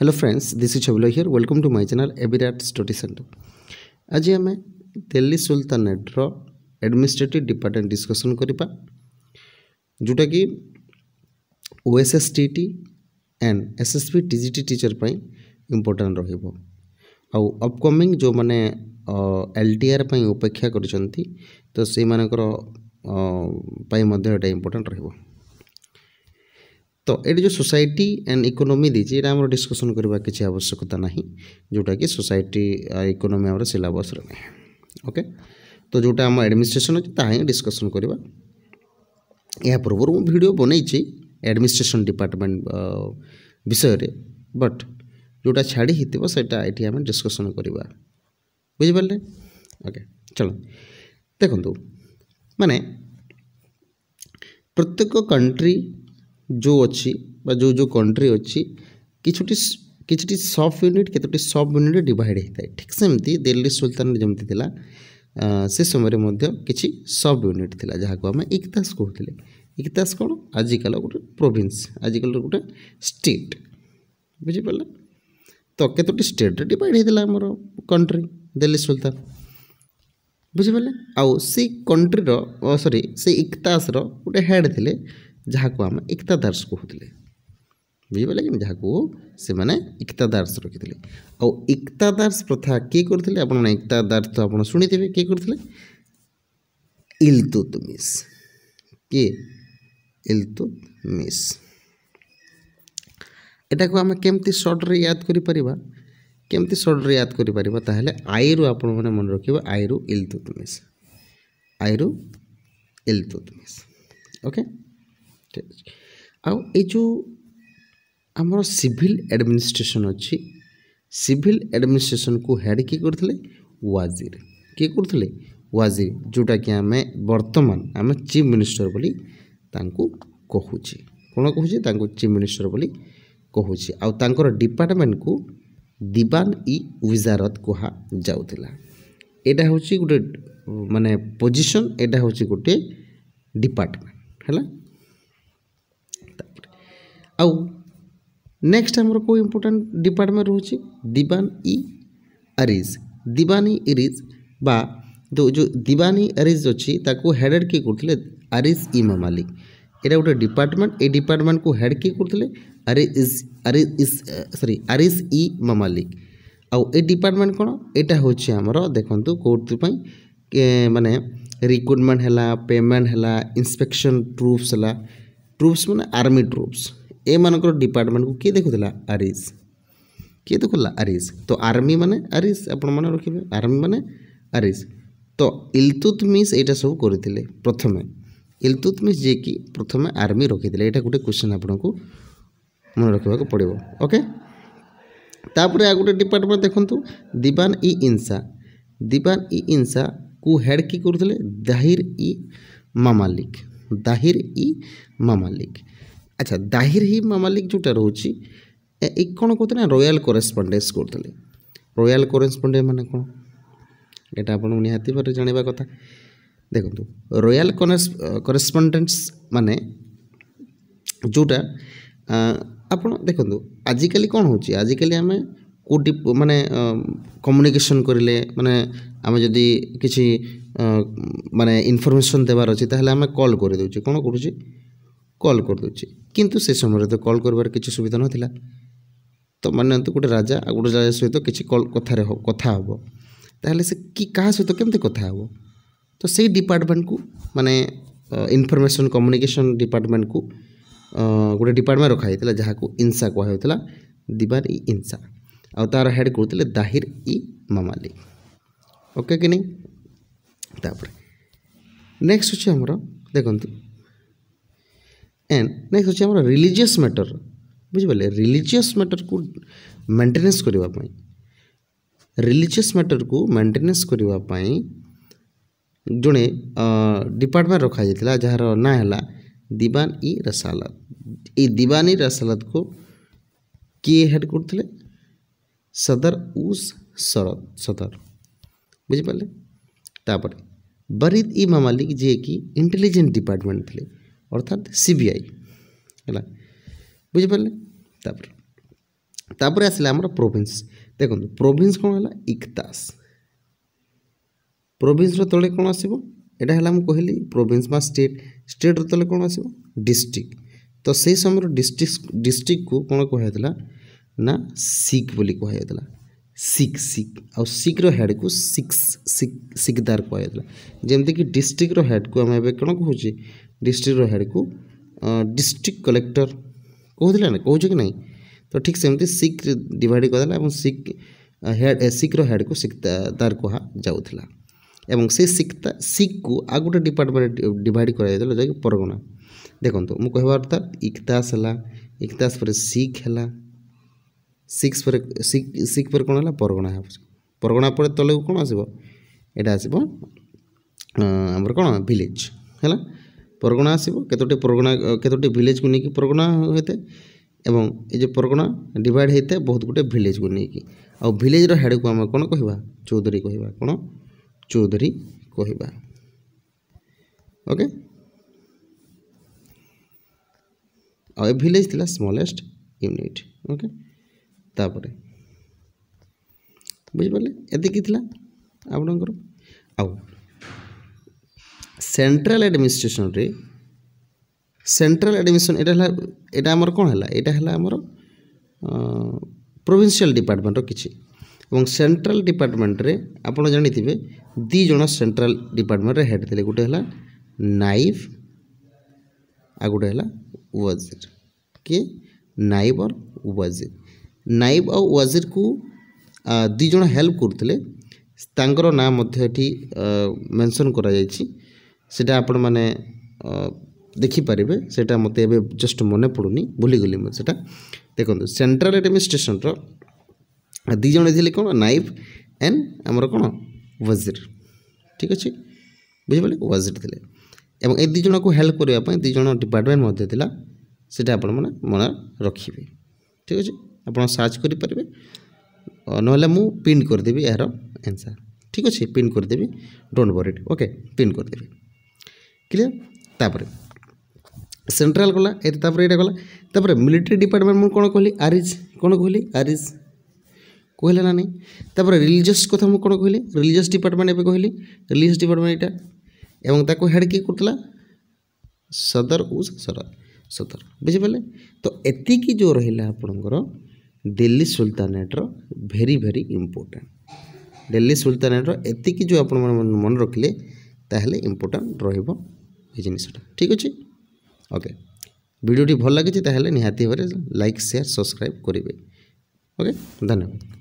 hello friends this is छबिलो here welcome to my channel एबिराट study centre आज आम Delhi sultanate administrative department discussion करवा जोटा कि टी एंड एस एस एसएसपी टी टीचर पर इम्पोर्टाट रोक अबकमिंग जो मैंने एल एलटीआर पर उपेक्षा कर तो से तो ये जो सोसाइटी एंड इकोनोमी दीजिए ये आम डिस्कसन करवा कि आवश्यकता ना जोटा कि सोसाइटी इकोनोमी आम सिलेबस रहा है ओके तो जोटा आम एडमिनिस्ट्रेशन अच्छे ताकि डिस्कसन करवा या पूर्व मुझे भिड बनई एडमिनिस्ट्रेशन डिपार्टमेंट विषय बट जोटा छाड़ी थोड़ा ये आम डिस्कसन करवा बुझे ओके चलो देखो माने प्रत्येक कंट्री ଯେଉଁ ଅଛି ବା ଯେଉଁ ଯେଉଁ କଣ୍ଟ୍ରି ଅଛି କିଛିଟି କିଛିଟି ସବ୍ ୟୁନିଟ୍ କେତୋଟି ସବ୍ ୟୁନିଟ୍ ଡିଭାଇଡ଼ ହୋଇଥାଏ ଠିକ୍ ସେମିତି ଦିଲ୍ଲୀ ସୁଲତାନ ଯେମିତି ଥିଲା ସେ ସମୟରେ ମଧ୍ୟ କିଛି ସବ୍ ୟୁନିଟ୍ ଥିଲା ଯାହାକୁ ଆମେ ଇକତାସ କହୁଥିଲେ ଇକତାସ କ'ଣ ଆଜିକାଲି ଗୋଟେ ପ୍ରୋଭିନ୍ସ ଆଜିକାଲିର ଗୋଟେ ଷ୍ଟେଟ୍ ବୁଝିପାରିଲେ ତ କେତୋଟି ଷ୍ଟେଟ୍ରେ ଡିଭାଇଡ଼ ହୋଇଥିଲା ଆମର କଣ୍ଟ୍ରି ଦିଲ୍ଲୀ ସୁଲତାନ ବୁଝିପାରିଲେ ଆଉ ସେଇ କଣ୍ଟ୍ରିର ସରି ସେଇ ଇକତାସର ଗୋଟେ ହେଡ଼୍ ଥିଲେ ଯାହାକୁ ଆମେ ଇକ୍ତାଦାର୍ସ କହୁଥିଲେ ବୁଝିପାରିଲେ କି ଯାହାକୁ ସେମାନେ ଇକ୍ତାଦାର୍ସ ରଖିଥିଲେ ଆଉ ଇକ୍ତାଦାର୍ସ ପ୍ରଥା କିଏ କରିଥିଲେ ଆପଣମାନେ ଇକ୍ତାଦାର୍ସ ତ ଆପଣ ଶୁଣିଥିବେ କିଏ କରିଥିଲେ ଇଲତୁତମିସ୍ କିଏ ଇଲତୁତମିସ୍ ଏଟାକୁ ଆମେ କେମିତି ସର୍ଟରେ ୟାଦ କରିପାରିବା କେମିତି ସର୍ଟରେ ୟାଦ କରିପାରିବା ତାହେଲେ ଆଇରୁ ଆପଣମାନେ ମନେ ରଖିବେ ଆଇରୁ ଇଲତୁତମିସ୍ ଆଇରୁ ଇଲତୁତମିସ୍ ଓକେ ଆଉ ଏ ଯେଉଁ ଆମର ସିଭିଲ ଆଡ଼ମିନିଷ୍ଟ୍ରେସନ୍ ଅଛି ସିଭିଲ ଆଡ଼ମିନିଷ୍ଟ୍ରେସନ୍କୁ ହେଡ଼୍ କିଏ କରୁଥିଲେ ୱାଜିର କିଏ କରୁଥିଲେ ୱାଜିର ଯେଉଁଟାକି ଆମେ ବର୍ତ୍ତମାନ ଆମେ ଚିଫ୍ ମିନିଷ୍ଟର ବୋଲି ତାଙ୍କୁ କହୁଛେ କ'ଣ କହୁଛେ ତାଙ୍କୁ ଚିଫ୍ ମିନିଷ୍ଟର ବୋଲି କହୁଛେ ଆଉ ତାଙ୍କର ଡିପାର୍ଟମେଣ୍ଟକୁ ଦିବାନ ଇ ୱିଜାରତ କୁହାଯାଉଥିଲା ଏଇଟା ହେଉଛି ଗୋଟେ ମାନେ ପୋଜିସନ୍ ଏଇଟା ହେଉଛି ଗୋଟିଏ ଡିପାର୍ଟମେଣ୍ଟ ହେଲା ଆଉ ନେକ୍ସଟ ଆମର କେଉଁ ଇମ୍ପୋର୍ଟାଣ୍ଟ ଡିପାର୍ଟମେଣ୍ଟ ରହୁଛି ଦିବାନ ଇ ଆରିଜ୍ ଦିବାନୀ ଇରିଜ୍ ବା ଯେଉଁ ଦିବାନୀ ଆରିଜ୍ ଅଛି ତାକୁ ହେଡ଼େଡ଼ କିଏ କରୁଥିଲେ ଆରିଜ୍ ଇ ମମାଲିକ ଏଇଟା ଗୋଟେ ଡିପାର୍ଟମେଣ୍ଟ ଏଇ ଡିପାର୍ଟମେଣ୍ଟକୁ ହେଡ଼ କିଏ କରୁଥିଲେ ଆରିଜ୍ ଆରିଜ୍ ଇସ୍ ସରି ଆରିଜ୍ ଇ ମମାଲିକ ଆଉ ଏ ଡିପାର୍ଟମେଣ୍ଟ କ'ଣ ଏଇଟା ହେଉଛି ଆମର ଦେଖନ୍ତୁ କେଉଁଥିପାଇଁ ମାନେ ରିକ୍ରୁଟମେଣ୍ଟ ହେଲା ପେମେଣ୍ଟ ହେଲା ଇନ୍ସପେକ୍ସନ୍ ଟ୍ରୁପ୍ସ ହେଲା ଟ୍ରୁପ୍ସ ମାନେ ଆର୍ମି ଟ୍ରୁପ୍ସ ଏମାନଙ୍କର ଡିପାର୍ଟମେଣ୍ଟକୁ କିଏ ଦେଖୁଥିଲା ଆରିସ୍ କିଏ ଦେଖୁଥିଲା ଆରିସ୍ ତ ଆର୍ମି ମାନେ ଆରିସ୍ ଆପଣମାନେ ରଖିବେ ଆର୍ମି ମାନେ ଆରିସ୍ ତ ଇଲତୁତମିସ୍ ଏଇଟା ସବୁ କରିଥିଲେ ପ୍ରଥମେ ଇଲତୁତମିସ୍ ଯିଏକି ପ୍ରଥମେ ଆର୍ମି ରଖିଥିଲେ ଏଇଟା ଗୋଟେ କ୍ୱେଶ୍ଚନ୍ ଆପଣଙ୍କୁ ମନେ ରଖିବାକୁ ପଡ଼ିବ ଓକେ ତାପରେ ଆଉ ଗୋଟେ ଡିପାର୍ଟମେଣ୍ଟ ଦେଖନ୍ତୁ ଦିବାନ ଇ ଇନ୍ସା ଦିବାନ ଇ ଇନ୍ସାକୁ ହେଡ଼୍ କି କରୁଥିଲେ ଦାହିର ଇ ମାମାଲିକ ଦାହିର ଇ ମାମାଲିକ আচ্ছা দাহির হি মামালিক ଯେଉଁଟା ରହୁଛି ଏଇ କ'ଣ କହୁଥିଲେ ନା ରୟାଲ କରେସ୍ପଣ୍ଡେନ୍ସ କରୁଥିଲେ ରୟାଲ କରେସ୍ପଣ୍ଡେନ୍ସ ମାନେ କ'ଣ ଏଇଟା ଆପଣଙ୍କୁ ନିହାତି ଭାବରେ ଜାଣିବା କଥା ଦେଖନ୍ତୁ ରୟାଲ କରେସ୍ପଣ୍ଡେନ୍ସ ମାନେ ଯେଉଁଟା ଆପଣ ଦେଖନ୍ତୁ ଆଜିକାଲି କ'ଣ ହେଉଛି ଆଜିକାଲି ଆମେ କେଉଁଠି ମାନେ କମ୍ୟୁନିକେସନ୍ କରିଲେ ମାନେ ଆମେ ଯଦି କିଛି ମାନେ ଇନଫର୍ମେସନ୍ ଦେବାର ଅଛି ତାହେଲେ ଆମେ କଲ୍ କରିଦେଉଛେ କ'ଣ କରୁଛେ କଲ୍ କରିଦେଉଛି କିନ୍ତୁ ସେ ସମୟରେ ତ କଲ୍ କରିବାର କିଛି ସୁବିଧା ନଥିଲା ତ ମାନିନିଅନ୍ତୁ ଗୋଟେ ରାଜା ଆଉ ଗୋଟେ ରାଜା ସହିତ କିଛି କଲ୍ କଥାରେ କଥା ହେବ ତାହେଲେ ସେ କି କାହା ସହିତ କେମିତି କଥା ହେବ ତ ସେଇ ଡିପାର୍ଟମେଣ୍ଟକୁ ମାନେ ଇନଫର୍ମେସନ୍ କମ୍ୟୁନିକେସନ୍ ଡିପାର୍ଟମେଣ୍ଟକୁ ଗୋଟେ ଡିପାର୍ଟମେଣ୍ଟ ରଖାଯାଇଥିଲା ଯାହାକୁ ଇନ୍ସା କୁହାଯାଉଥିଲା ଦିବାର ଇ ଇନ୍ସା ଆଉ ତା'ର ହେଡ଼୍ କରୁଥିଲେ ଦାହିର ଇ ମାମାଲି ଓକେ କି ନାହିଁ ତାପରେ ନେକ୍ସଟ ଅଛି ଆମର ଦେଖନ୍ତୁ एंड नेक्स्ट अच्छे हमारा रिलीजियस मैटर बुझे रिलीजियस मैटर को मेन्टेनेन्स करने रिलीजियस मैटर को मेन्टेनेन्स करने जड़े डिपार्टमेंट रखा जाता जार ना है दीवान इ रसालत ये दीवान इ रसालत को किए हेड कर सदर उस शरद सदर बुझे तापर बरीद इ मामालिक जी कि इंटेलिजेंट डिपार्टमेंट थे অর্থাৎ সিবিআই ହେଲା ବୁଝିପାରିଲେ ତାପରେ ତାପରେ ଆସିଲା ଆମର ପ୍ରୋଭିନ୍ସ ଦେଖନ୍ତୁ ପ୍ରୋଭିନ୍ସ କ'ଣ ହେଲା ଇକ୍ତାସ ପ୍ରୋଭିନ୍ସର ତଳେ କ'ଣ ଆସିବ ଏଇଟା ହେଲା ମୁଁ କହିଲି ପ୍ରୋଭିନ୍ସ ବା ଷ୍ଟେଟ୍ ଷ୍ଟେଟ୍ର ତଳେ କ'ଣ ଆସିବ ଡିଷ୍ଟ୍ରିକ୍ଟ ତ ସେହି ସମୟର ଡିଷ୍ଟ୍ରିକ୍ଟ ଡିଷ୍ଟ୍ରିକ୍ଟକୁ କ'ଣ କୁହାଯାଇଥିଲା ନା ଶିଖ୍ ବୋଲି କୁହାଯାଇଥିଲା ଶିଖ୍ ଶିଖ୍ ଆଉ ଶିଖ୍ର ହେଡ଼୍କୁ ଶିଖ୍ ଶିଖ୍ ଶିଖଦାର କୁହାଯାଇଥିଲା ଯେମିତିକି ଡିଷ୍ଟ୍ରିକ୍ଟର ହେଡ଼୍କୁ ଆମେ ଏବେ କ'ଣ କହୁଛେ ডিস্ট্রিক্টর হেডকু ডিস্ট্রিক্ট কলেক্টর কହୁଥିଲେ ନା କହୁଛ କି ନାହିଁ ତ ଠିକ୍ ସେମିତି ଶିଖ୍ ଡିଭାଇଡ଼ କରିଦେଲା ଏବଂ ଶିଖ୍ ହେଡ଼ ଶିଖ୍ର ହେଡ଼କୁ ଶିକ୍ତାଦାର କୁହାଯାଉଥିଲା ଏବଂ ସେ ଶିକ୍ତା ଶିଖ୍କୁ ଆଉ ଗୋଟେ ଡିପାର୍ଟମେଣ୍ଟ ଡିଭାଇଡ଼ କରାଯାଇଥିଲା ଯାହାକି ପରଗଣା ଦେଖନ୍ତୁ ମୁଁ କହିବା ଅର୍ଥାତ୍ ଇକ୍ତାସ ହେଲା ଇକ୍ତାସ ପରେ ଶିଖ୍ ହେଲା ଶିଖ୍ ପରେ ଶିଖ୍ ଶିଖ୍ ପରେ କ'ଣ ହେଲା ପରଗଣା ହେବ ପରଗଣା ପରେ ତଳକୁ କ'ଣ ଆସିବ ଏଇଟା ଆସିବ ଆମର କ'ଣ ଭିଲେଜ୍ ହେଲା ପରଗଣା ଆସିବ କେତୋଟି ପରଗଣା କେତୋଟି ଭିଲେଜକୁ ନେଇକି ପରଗଣା ହୋଇଥାଏ ଏବଂ ଏ ଯେଉଁ ପରଗଣା ଡିଭାଇଡ଼ ହୋଇଥାଏ ବହୁତ ଗୁଡ଼ିଏ ଭିଲେଜକୁ ନେଇକି ଆଉ ଭିଲେଜର ହେଡ଼କୁ ଆମେ କ'ଣ କହିବା ଚୌଧୁରୀ କହିବା କ'ଣ ଚୌଧୁରୀ କହିବା ଓକେ ଆଉ ଏ ଭିଲେଜ ଥିଲା ସ୍ମଲେଷ୍ଟ ୟୁନିଟ୍ ଓକେ ତାପରେ ବୁଝିପାରିଲେ ଏତିକି ଥିଲା ଆପଣଙ୍କର ଆଉ সেন্ট্রাল আডমিনিষ্ট্রেসনরে সেন্ট্রাল আডমিশন এটা হল এটা আমার କ'ଣ ହେଲା ଏଇଟା ହେଲା ଆମର ପ୍ରୋଭିନ୍ସିଆଲ ଡିପାର୍ଟମେଣ୍ଟର କିଛି ଏବଂ ସେଣ୍ଟ୍ରାଲ ଡିପାର୍ଟମେଣ୍ଟରେ ଆପଣ ଜାଣିଥିବେ ଦୁଇ ଜଣ ସେଣ୍ଟ୍ରାଲ ଡିପାର୍ଟମେଣ୍ଟରେ ହେଡ୍ ଥିଲେ ଗୋଟେ ହେଲା ନାଇଫ୍ ଆଉ ଗୋଟେ ହେଲା ୱାଜିର କିଏ ନାଇବ୍ ଅର୍ ୱାଜିର ନାଇବ୍ ଆଉ ୱାଜିରକୁ ଦୁଇ ଜଣ ହେଲ୍ପ କରୁଥିଲେ ତାଙ୍କର ନାଁ ମଧ୍ୟ ଏଠି ମେନସନ୍ କରାଯାଇଛି সেটা ଆପଣମାନେ ଦେଖିପାରିବେ ସେଟା ମୋତେ ଏବେ ଜଷ୍ଟ ମନେ ପଡ଼ୁନି ଭୁଲିଗଲି ମୁଁ ସେଟା ଦେଖନ୍ତୁ ସେଣ୍ଟ୍ରାଲ୍ ଆଡ଼ମିନିଷ୍ଟ୍ରେସନ୍ର ଦୁଇ ଜଣ ଥିଲେ କ'ଣ ନାଇଫ ଆଣ୍ଡ ଆମର କ'ଣ ୱାଜିର ଠିକ୍ ଅଛି ବୁଝିପାରିଲେ ୱାଜିର ଥିଲେ ଏବଂ ଏ ଦୁଇ ଜଣକୁ ହେଲ୍ପ କରିବା ପାଇଁ ଦୁଇ ଜଣ ଡିପାର୍ଟମେଣ୍ଟ ମଧ୍ୟ ଥିଲା ସେଟା ଆପଣମାନେ ମନେ ରଖିବେ ଠିକ୍ ଅଛି ଆପଣ ସର୍ଚ୍ଚ କରିପାରିବେ ନହେଲେ ମୁଁ ପିନ୍ କରିଦେବି ଏହାର ଆନ୍ସର୍ ଠିକ୍ ଅଛି ପିନ୍ କରିଦେବି ଡୋଣ୍ଟ ୱରିଡ୍ ଓକେ ପିନ୍ କରିଦେବି क्लीयर ତାପରେ ସେଣ୍ଟ୍ରାଲ ଗଲା ଏଇଟା ତାପରେ ଏଇଟା ଗଲା ତାପରେ ମିଲିଟାରୀ ଡିପାର୍ଟମେଣ୍ଟ ମୁଁ କ'ଣ କହିଲି ଆରିଜ୍ କ'ଣ କହିଲି ଆରିଜ୍ କହିଲା ନା ନାହିଁ ତାପରେ ରିଲିଜିୟସ୍ କଥା ମୁଁ କ'ଣ କହିଲି ରିଲିଜିୟସ୍ ଡିପାର୍ଟମେଣ୍ଟ ଏବେ କହିଲି ରିଲିଜିୟସ୍ ଡିପାର୍ଟମେଣ୍ଟ ଏଇଟା ଏବଂ ତାକୁ ହେଡ଼୍ କିଏ କରୁଥିଲା ସଦର ଓ ସଦର ସଦର ବୁଝିପାରିଲେ ତ ଏତିକି ଯେଉଁ ରହିଲା ଆପଣଙ୍କର ଦିଲ୍ଲୀ ସୁଲତାନେଟ୍ର ଭେରି ଭେରି ଇମ୍ପୋର୍ଟାଣ୍ଟ ଦିଲ୍ଲୀ ସୁଲତାନେଟ୍ର ଏତିକି ଯେଉଁ ଆପଣମାନେ ମନେ ରଖିଲେ ତାହେଲେ ଇମ୍ପୋର୍ଟାଣ୍ଟ ରହିବ এই জিনিসটা ঠিক আছে ওকে ভিডিওটি ভাল লাগিছে তাহলে নিহাতিপরে লাইক শেয়ার সাবস্ক্রাইব করিবে ওকে ধন্যবাদ